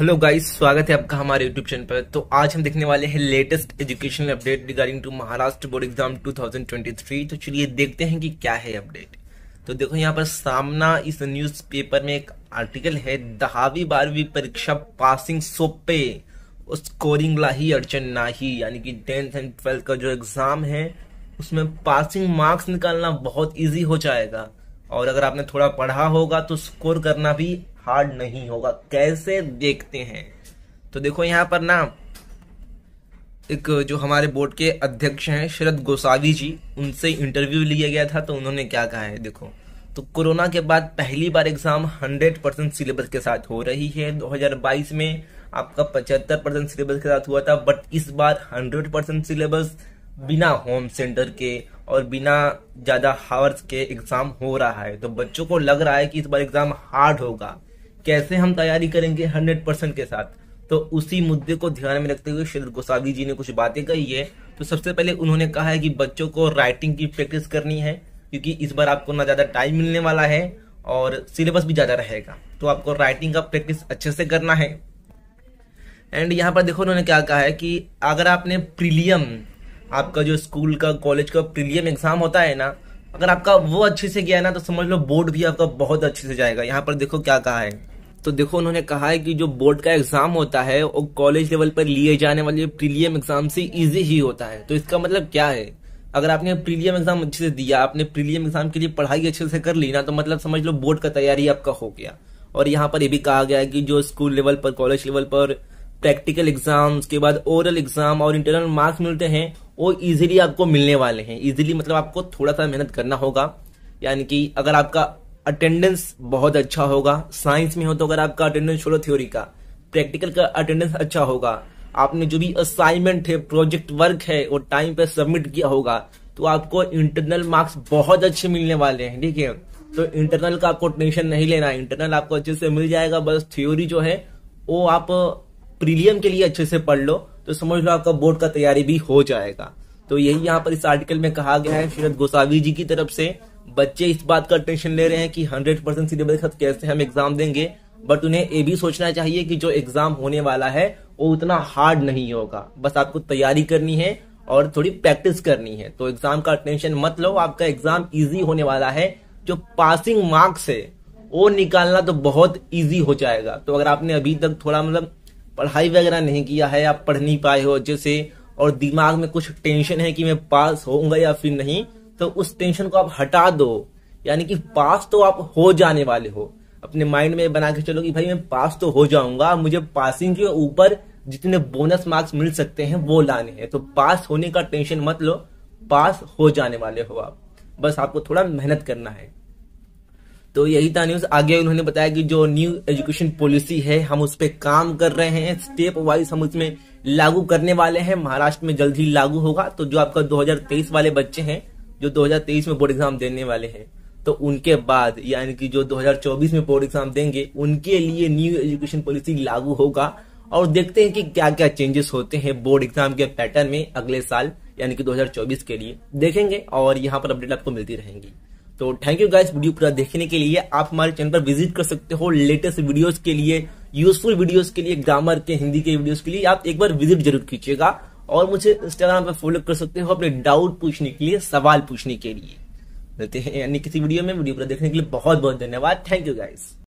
hello guys स्वागत है आपका हमारे यूट्यूब चैनल पर तो आज हम देखने वाले हैं latest education update regarding to Maharashtra board exam 2023 तो चलिए देखते हैं कि क्या है अपडेट तो देखो यहाँ पर सामना इस न्यूज़पेपर में एक आर्टिकल है दहावी बारहवीं परीक्षा पासिंग सोपे ला ही अड़चन नाही यानी कि टेंथ एंड ट्वेल्थ का जो एग्ज़ाम है उसमें पासिंग मार्क्स निकालना बहुत ईजी हो जाएगा और अगर आपने थोड़ा पढ़ा होगा तो स्कोर करना भी हार्ड नहीं होगा कैसे देखते हैं तो देखो यहाँ पर ना एक जो हमारे बोर्ड के अध्यक्ष हैं शरद गोसावी जी उनसे इंटरव्यू लिया गया था तो उन्होंने क्या कहा है देखो तो कोरोना के बाद पहली बार एग्जाम 100 परसेंट सिलेबस के साथ हो रही है 2022 में आपका 75 परसेंट सिलेबस के साथ हुआ था बट इस बार 100 परसेंट सिलेबस बिना होम सेंटर के और बिना ज़्यादा हावर्स के एग्ज़ाम हो रहा है तो बच्चों को लग रहा है कि इस बार एग्ज़ाम हार्ड होगा कैसे हम तैयारी करेंगे हंड्रेड परसेंट के साथ तो उसी मुद्दे को ध्यान में रखते हुए शेर गोसावी जी ने कुछ बातें कही है तो सबसे पहले उन्होंने कहा है कि बच्चों को राइटिंग की प्रैक्टिस करनी है क्योंकि इस बार आपको ना ज़्यादा टाइम मिलने वाला है और सिलेबस भी ज़्यादा रहेगा तो आपको राइटिंग का प्रैक्टिस अच्छे से करना है एंड यहाँ पर देखो उन्होंने क्या कहा है कि अगर आपने प्रीलियम आपका जो स्कूल का कॉलेज का प्रीलियम एग्जाम होता है ना अगर आपका वो अच्छे से गया ना तो समझ लो बोर्ड भी आपका बहुत अच्छे से जाएगा यहाँ पर देखो क्या कहा है तो देखो उन्होंने कहा है कि जो बोर्ड का एग्जाम होता है वो कॉलेज लेवल पर लिए जाने वाले प्रीलियम एग्जाम से इजी ही होता है तो इसका मतलब क्या है अगर आपने प्रीलियम एग्जाम अच्छे से दिया आपने प्रीलियम एग्जाम के लिए पढ़ाई अच्छे से कर ली ना तो मतलब समझ लो बोर्ड का तैयारी आपका हो गया और यहाँ पर ये भी कहा गया है कि जो स्कूल लेवल पर कॉलेज लेवल पर प्रैक्टिकल एग्जाम उसके बाद ओरल एग्जाम और इंटरनल मार्क्स मिलते हैं वो इजिली आपको मिलने वाले हैं इजिली मतलब आपको थोड़ा सा मेहनत करना होगा यानी कि अगर आपका अटेंडेंस बहुत अच्छा होगा साइंस में हो तो अगर आपका अटेंडेंस छोड़ो थ्योरी का प्रैक्टिकल का अटेंडेंस अच्छा होगा आपने जो भी असाइनमेंट है प्रोजेक्ट वर्क है वो टाइम पे सबमिट किया होगा तो आपको इंटरनल मार्क्स बहुत अच्छे मिलने वाले हैं ठीक है तो इंटरनल का आपको टेंशन नहीं लेना इंटरनल आपको अच्छे से मिल जाएगा बस थ्योरी जो है वो आप प्रीलियम के लिए अच्छे से पढ़ लो तो समझ लो आपका बोर्ड का तैयारी भी हो जाएगा तो यही यहाँ पर इस आर्टिकल में कहा गया है शरद गोसावी जी की तरफ से बच्चे इस बात का टेंशन ले रहे हैं कि हंड्रेड परसेंट सिलेबस के कैसे हम एग्जाम देंगे बट उन्हें ये भी सोचना चाहिए कि जो एग्जाम होने वाला है वो उतना हार्ड नहीं होगा बस आपको तैयारी करनी है और थोड़ी प्रैक्टिस करनी है तो एग्जाम का टेंशन मत लो आपका एग्जाम इजी होने वाला है जो पासिंग मार्क्स है वो निकालना तो बहुत इजी हो जाएगा तो अगर आपने अभी तक थोड़ा मतलब पढ़ाई वगैरह नहीं किया है आप पढ़ नहीं पाए हो जैसे और दिमाग में कुछ टेंशन है कि मैं पास होऊंगा या फिर नहीं तो उस टेंशन को आप हटा दो यानी कि पास तो आप हो जाने वाले हो अपने माइंड में बना के चलो कि भाई मैं पास तो हो जाऊंगा मुझे पासिंग के ऊपर जितने बोनस मार्क्स मिल सकते हैं वो लाने हैं तो पास होने का टेंशन मत लो पास हो जाने वाले हो आप बस आपको थोड़ा मेहनत करना है तो यही था न्यूज आगे उन्होंने बताया कि जो न्यू एजुकेशन पॉलिसी है हम उस पर काम कर रहे हैं स्टेप वाइज हम उसमें लागू करने वाले हैं महाराष्ट्र में जल्द ही लागू होगा तो जो आपका 2023 वाले बच्चे हैं जो 2023 में बोर्ड एग्जाम देने वाले हैं तो उनके बाद यानी कि जो 2024 में बोर्ड एग्जाम देंगे उनके लिए न्यू एजुकेशन पॉलिसी लागू होगा और देखते हैं कि क्या क्या चेंजेस होते हैं बोर्ड एग्जाम के पैटर्न में अगले साल यानी कि 2024 के लिए देखेंगे और यहाँ पर अपडेट आपको मिलती रहेंगी तो थैंक यू गाइस वीडियो पूरा देखने के लिए आप हमारे चैनल पर विजिट कर सकते हो लेटेस्ट वीडियोस के लिए यूजफुल वीडियोस के लिए ग्रामर के हिंदी के वीडियोस के लिए आप एक बार विजिट जरूर कीजिएगा और मुझे इंस्टाग्राम पर फॉलो कर सकते हो अपने डाउट पूछने के लिए सवाल पूछने के लिए मिलते हैं यानी किसी वीडियो में वीडियो पर देखने के लिए बहुत बहुत धन्यवाद थैंक यू गाइस